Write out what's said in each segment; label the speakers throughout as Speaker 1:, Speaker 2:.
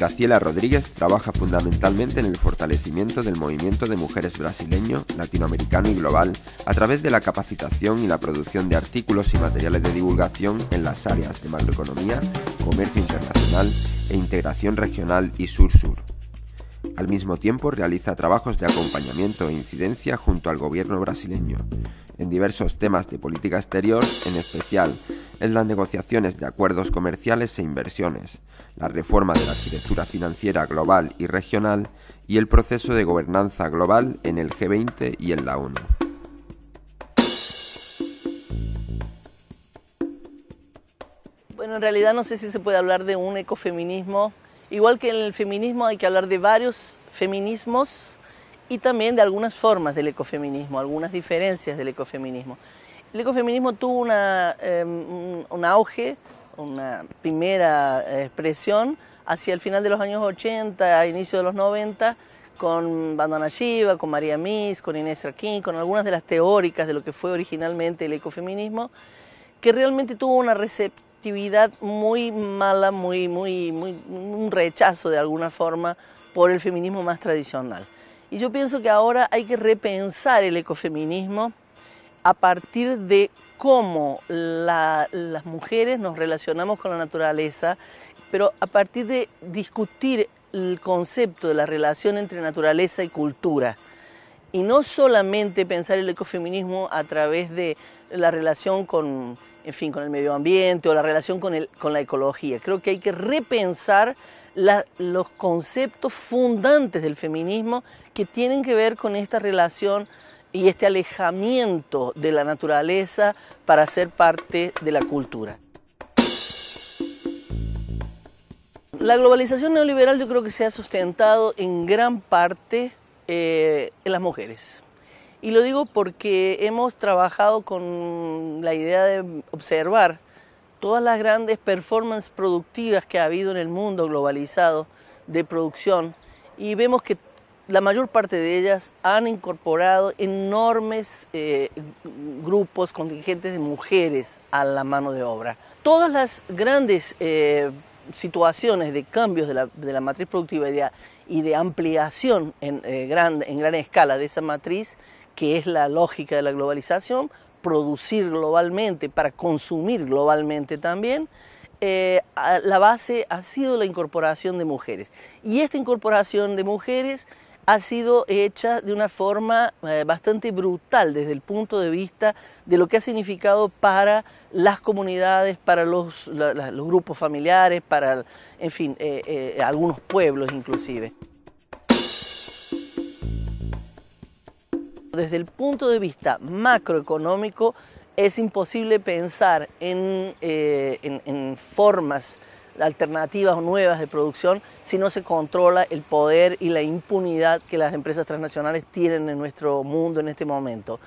Speaker 1: Graciela Rodríguez trabaja fundamentalmente en el fortalecimiento del movimiento de mujeres brasileño, latinoamericano y global a través de la capacitación y la producción de artículos y materiales de divulgación en las áreas de macroeconomía, comercio internacional e integración regional y sur-sur. Al mismo tiempo realiza trabajos de acompañamiento e incidencia junto al gobierno brasileño en diversos temas de política exterior, en especial en las negociaciones de acuerdos comerciales e inversiones, la reforma de la arquitectura financiera global y regional y el proceso de gobernanza global en el G20 y en la ONU. Bueno, en realidad no sé si se puede hablar de un ecofeminismo. Igual que en el feminismo hay que hablar de varios feminismos y también de algunas formas del ecofeminismo, algunas diferencias del ecofeminismo. El ecofeminismo tuvo em, un auge, una primera eh, expresión hacia el final de los años 80, a inicio de los 90, con Bandana Shiva, con María Miss, con Inés arkin, con algunas de las teóricas de lo que fue originalmente el ecofeminismo, que realmente tuvo una receptividad muy mala, muy, muy, muy, un rechazo de alguna forma por el feminismo más tradicional. Y yo pienso que ahora hay que repensar el ecofeminismo a partir de cómo las mujeres nos relacionamos con la naturaleza, pero a partir de discutir el concepto de la relación entre naturaleza y cultura. Y no solamente pensar el ecofeminismo a través de la relación con, el medio ambiente o la relación con, la ecología. Creo que hay que repensar los conceptos fundantes del feminismo que tienen que ver con esta relación y este alejamiento de la naturaleza para ser parte de la cultura. La globalización neoliberal yo creo que se ha sustentado en gran parte eh, en las mujeres. Y lo digo porque hemos trabajado con la idea de observar todas las grandes performances productivas que ha habido en el mundo globalizado de producción y vemos que la mayor parte de ellas han incorporado enormes eh, grupos contingentes de mujeres a la mano de obra. Todas las grandes eh, situaciones de cambios de la, matriz productiva y de, ampliación en, eh, gran, en gran escala de esa matriz, que es la lógica de la globalización, producir globalmente para consumir globalmente también, la base ha sido la incorporación de mujeres. Y esta incorporación de mujeres ha sido hecha de una forma eh, bastante brutal desde el punto de vista de lo que ha significado para las comunidades, para los, grupos familiares, para, en fin, eh, eh, algunos pueblos inclusive. Desde el punto de vista macroeconómico es imposible pensar en, en, en formas alternativas nuevas de producción si no se controla el poder y la impunidad que las empresas transnacionales tienen en nuestro mundo en este momento.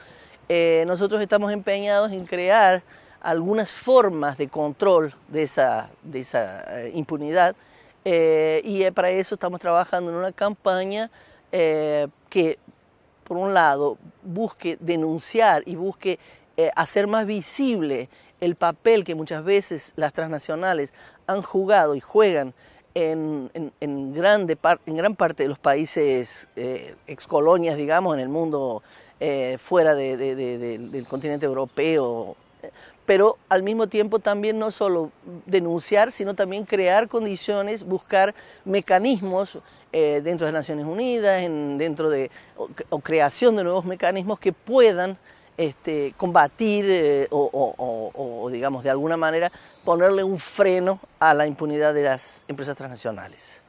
Speaker 1: Eh, nosotros estamos empeñados en crear algunas formas de control de esa, de esa eh, impunidad eh, y para eso estamos trabajando en una campaña que, por un lado, busque denunciar y busque hacer más visible el papel que muchas veces las transnacionales han jugado y juegan en, en gran parte de los países eh, excolonias, digamos, en el mundo eh, fuera del continente europeo, pero al mismo tiempo también no solo denunciar, sino también crear condiciones, buscar mecanismos eh, dentro de las Naciones Unidas, en, dentro de o creación de nuevos mecanismos que puedan este, combatir eh, o, digamos, de alguna manera ponerle un freno a la impunidad de las empresas transnacionales.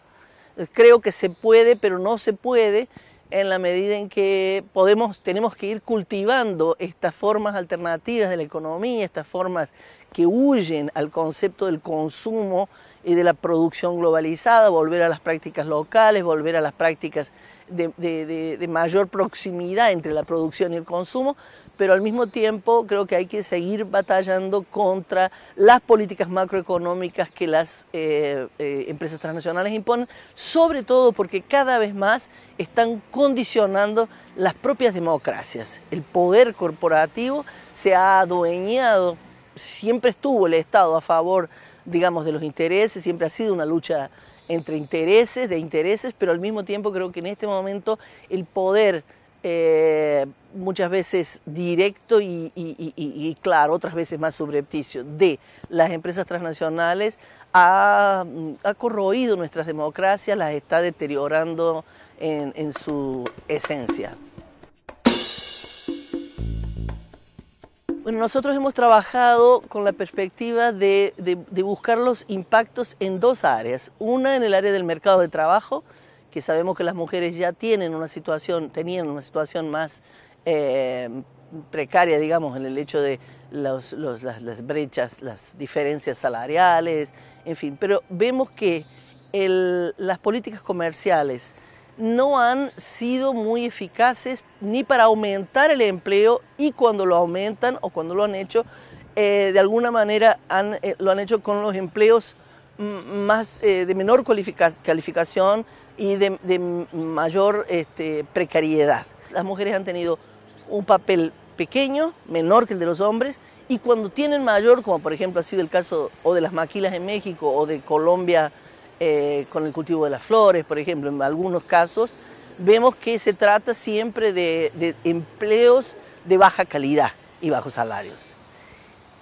Speaker 1: Creo que se puede, pero no se puede en la medida en que podemos, tenemos que ir cultivando estas formas alternativas de la economía, estas formas que huyen al concepto del consumo y de la producción globalizada, volver a las prácticas locales, volver a las prácticas de, mayor proximidad entre la producción y el consumo, pero al mismo tiempo creo que hay que seguir batallando contra las políticas macroeconómicas que las eh, eh, empresas transnacionales imponen, sobre todo porque cada vez más están condicionando las propias democracias. El poder corporativo se ha adueñado siempre estuvo el Estado a favor, digamos, de los intereses, siempre ha sido una lucha entre intereses, de intereses, pero al mismo tiempo creo que en este momento el poder eh, muchas veces directo y, claro, otras veces más subrepticio, de las empresas transnacionales ha, corroído nuestras democracias, las está deteriorando en su esencia. Bueno, nosotros hemos trabajado con la perspectiva de, buscar los impactos en dos áreas. Una en el área del mercado de trabajo, que sabemos que las mujeres ya tienen una situación, tenían una situación más eh, precaria, digamos, en el hecho de las, brechas, las diferencias salariales, en fin. Pero vemos que las políticas comerciales, no han sido muy eficaces ni para aumentar el empleo y cuando lo aumentan o cuando lo han hecho, eh, de alguna manera eh, lo han hecho con los empleos más eh, de menor calificación y de, mayor este, precariedad. Las mujeres han tenido un papel pequeño, menor que el de los hombres, y cuando tienen mayor, como por ejemplo ha sido el caso o de las maquilas en México o de Colombia, eh, con el cultivo de las flores, por ejemplo, en algunos casos, vemos que se trata siempre de empleos de baja calidad y bajos salarios.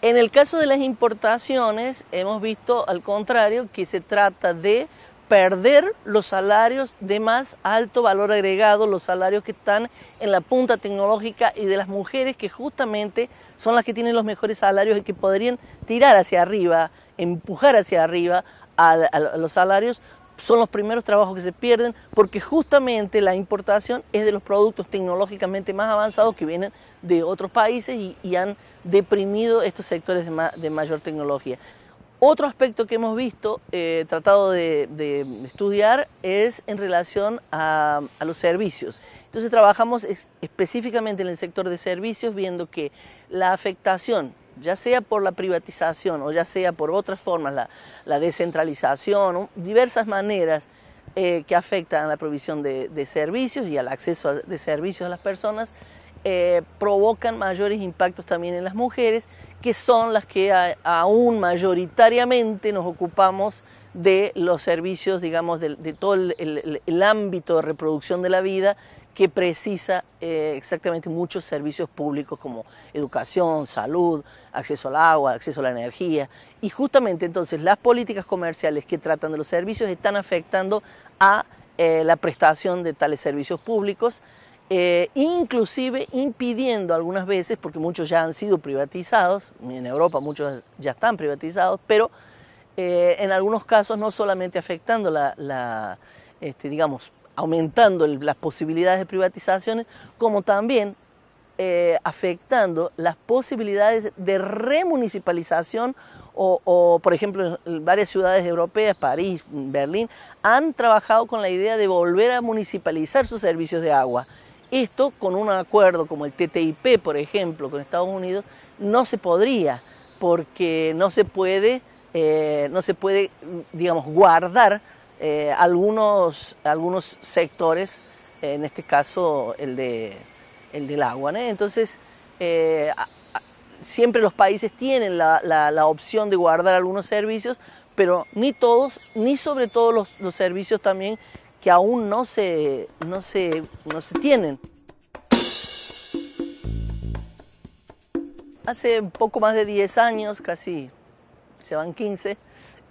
Speaker 1: En el caso de las importaciones, hemos visto al contrario que se trata de perder los salarios de más alto valor agregado, los salarios que están en la punta tecnológica y de las mujeres que justamente son las que tienen los mejores salarios y que podrían tirar hacia arriba, empujar hacia arriba a, los salarios son los primeros trabajos que se pierden porque justamente la importación es de los productos tecnológicamente más avanzados que vienen de otros países y, han deprimido estos sectores de, mayor tecnología. Otro aspecto que hemos visto, eh, tratado de, estudiar, es en relación a, los servicios. Entonces trabajamos específicamente en el sector de servicios viendo que la afectación ya sea por la privatización o ya sea por otras formas, la, la descentralización, diversas maneras eh, que afectan a la provisión de, servicios y al acceso de servicios a las personas, eh, provocan mayores impactos también en las mujeres, que son las que aún mayoritariamente nos ocupamos de los servicios, digamos, de, todo el ámbito de reproducción de la vida que precisa eh, exactamente muchos servicios públicos como educación, salud, acceso al agua, acceso a la energía. Y justamente entonces las políticas comerciales que tratan de los servicios están afectando a eh, la prestación de tales servicios públicos, eh, inclusive impidiendo algunas veces, porque muchos ya han sido privatizados, en Europa muchos ya están privatizados, pero en algunos casos no solamente afectando la, la este, digamos, aumentando las posibilidades de privatizaciones, como también eh, afectando las posibilidades de remunicipalización o, por ejemplo, varias ciudades europeas, París, Berlín, han trabajado con la idea de volver a municipalizar sus servicios de agua. Esto con un acuerdo como el TTIP, por ejemplo, con Estados Unidos, no se podría, porque no se puede, eh, no se puede digamos, guardar eh, algunos, algunos sectores, en este caso el, de, el del agua. Entonces, eh, siempre los países tienen la, opción de guardar algunos servicios, pero ni todos, ni sobre todo los, servicios también que aún no se, no se, no se tienen. Hace poco más de 10 años, casi se van 15,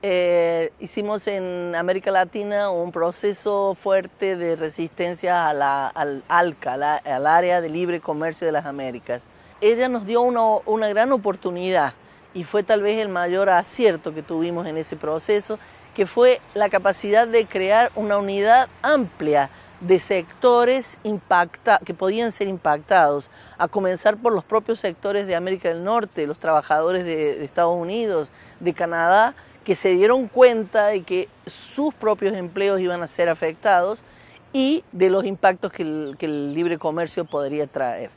Speaker 1: eh, hicimos en América Latina un proceso fuerte de resistencia a la, al ALCA, al Área de Libre Comercio de las Américas. Ella nos dio una, una gran oportunidad y fue tal vez el mayor acierto que tuvimos en ese proceso, que fue la capacidad de crear una unidad amplia de sectores impacta, que podían ser impactados, a comenzar por los propios sectores de América del Norte, los trabajadores de, de Estados Unidos, de Canadá, que se dieron cuenta de que sus propios empleos iban a ser afectados y de los impactos que el, libre comercio podría traer.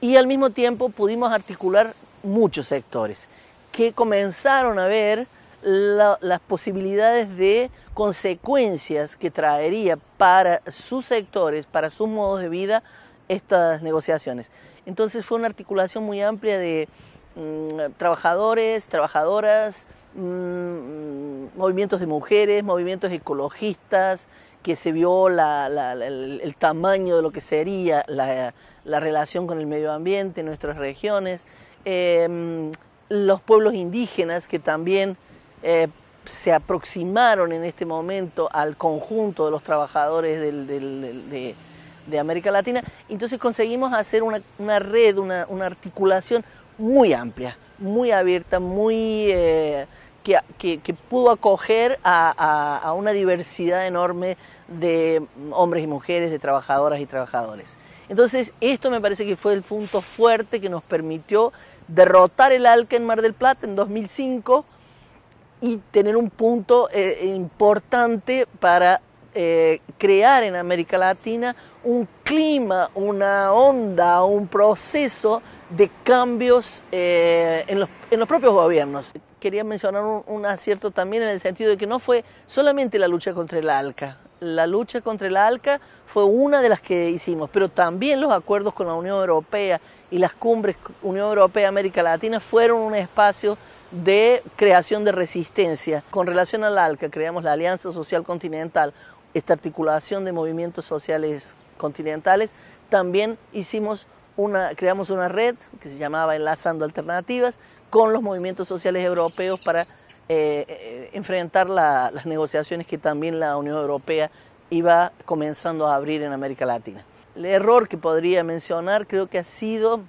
Speaker 1: Y al mismo tiempo pudimos articular muchos sectores que comenzaron a ver las posibilidades de consecuencias que traería para sus sectores, para sus modos de vida, estas negociaciones. Entonces fue una articulación muy amplia de mm, trabajadores, trabajadoras, Mm, movimientos de mujeres, movimientos ecologistas, que se vio el, tamaño de lo que sería la, relación con el medio ambiente en nuestras regiones, em, los pueblos indígenas que también eh, se aproximaron en este momento al conjunto de los trabajadores de, América Latina. Entonces conseguimos hacer una, red, una, articulación muy amplia, muy abierta, muy eh, que, pudo acoger a, una diversidad enorme de hombres y mujeres, de trabajadoras y trabajadores. Entonces, esto me parece que fue el punto fuerte que nos permitió derrotar el ALCA en Mar del Plata en 2005 y tener un punto eh, importante para eh, crear en América Latina un clima, una onda, un proceso de cambios eh, en los propios gobiernos quería mencionar un, acierto también en el sentido de que no fue solamente la lucha contra el ALCA. La lucha contra el ALCA fue una de las que hicimos, pero también los acuerdos con la Unión Europea y las cumbres Unión Europea-América Latina fueron un espacio de creación de resistencia. Con relación al ALCA, creamos la Alianza Social Continental, esta articulación de movimientos sociales continentales. También hicimos una, creamos una red que se llamaba Enlazando Alternativas con los movimientos sociales europeos para eh, eh, enfrentar las negociaciones que también la Unión Europea iba comenzando a abrir en América Latina. El error que podría mencionar creo que ha sido,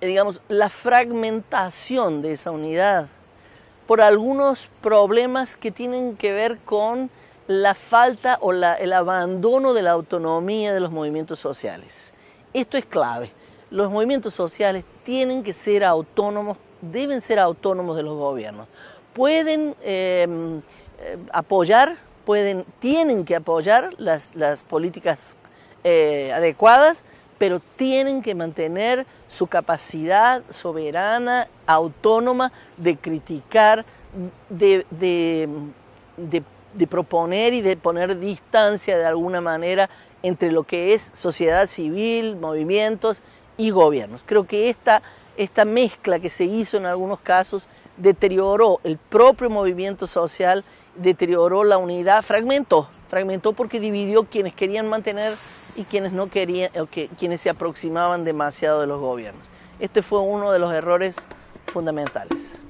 Speaker 1: eh, digamos, la fragmentación de esa unidad por algunos problemas que tienen que ver con la falta o el abandono de la autonomía de los movimientos sociales. Esto es clave los movimientos sociales tienen que ser autónomos, deben ser autónomos de los gobiernos. Pueden em, em, apoyar, pueden, tienen que apoyar las, políticas eh, adecuadas, pero tienen que mantener su capacidad soberana, autónoma de criticar, de, proponer y de poner distancia de alguna manera entre lo que es sociedad civil, movimientos y gobiernos. Creo que esta, esta mezcla que se hizo en algunos casos deterioró el propio movimiento social, deterioró la unidad, fragmentó, fragmentó porque dividió quienes querían mantener y quienes no querían, que, quienes se aproximaban demasiado de los gobiernos. Este fue uno de los errores fundamentales.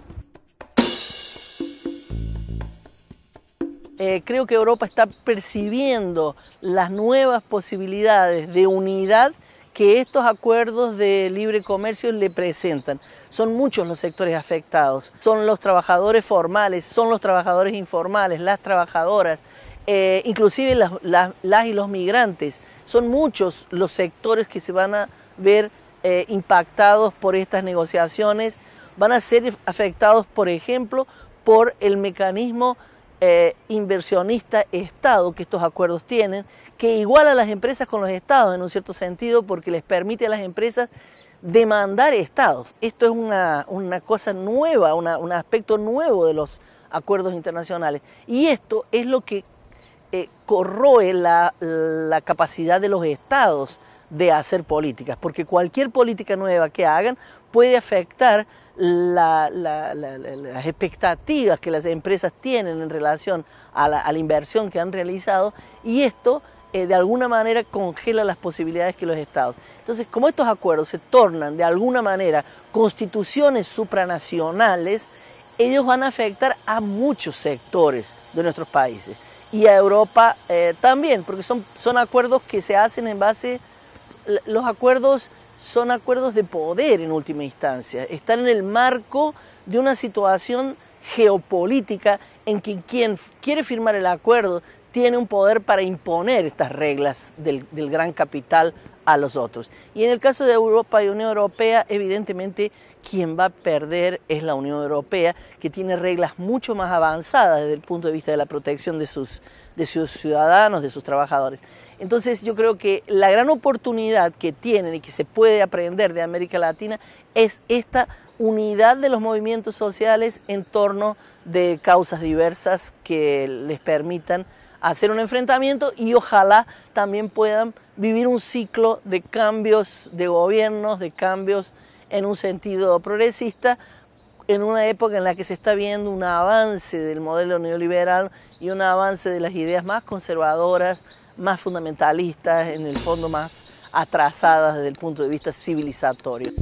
Speaker 1: Eh, creo que Europa está percibiendo las nuevas posibilidades de unidad que estos acuerdos de libre comercio le presentan. Son muchos los sectores afectados, son los trabajadores formales, son los trabajadores informales, las trabajadoras, eh, inclusive las, y los migrantes. Son muchos los sectores que se van a ver eh, impactados por estas negociaciones, van a ser afectados, por ejemplo, por el mecanismo eh, inversionista Estado que estos acuerdos tienen, que iguala a las empresas con los Estados en un cierto sentido porque les permite a las empresas demandar Estados. Esto es una, cosa nueva, un aspecto nuevo de los acuerdos internacionales. Y esto es lo que eh, corroe la capacidad de los Estados de hacer políticas, porque cualquier política nueva que hagan puede afectar las expectativas que las empresas tienen en relación a la, inversión que han realizado y esto eh, de alguna manera congela las posibilidades que los estados. Entonces, como estos acuerdos se tornan de alguna manera constituciones supranacionales, ellos van a afectar a muchos sectores de nuestros países y a Europa eh, también, porque son, son acuerdos que se hacen en base, los acuerdos son acuerdos de poder en última instancia, están en el marco de una situación geopolítica en que quien quiere firmar el acuerdo tiene un poder para imponer estas reglas del, gran capital a los otros. Y en el caso de Europa y Unión Europea, evidentemente quien va a perder es la Unión Europea, que tiene reglas mucho más avanzadas desde el punto de vista de la protección de sus, de sus ciudadanos, de sus trabajadores. Entonces yo creo que la gran oportunidad que tienen y que se puede aprender de América Latina es esta unidad de los movimientos sociales en torno de causas diversas que les permitan hacer un enfrentamiento y ojalá también puedan vivir un ciclo de cambios de gobiernos, de cambios en un sentido progresista, en una época en la que se está viendo un avance del modelo neoliberal y un avance de las ideas más conservadoras, más fundamentalistas, en el fondo más atrasadas desde el punto de vista civilizatorio.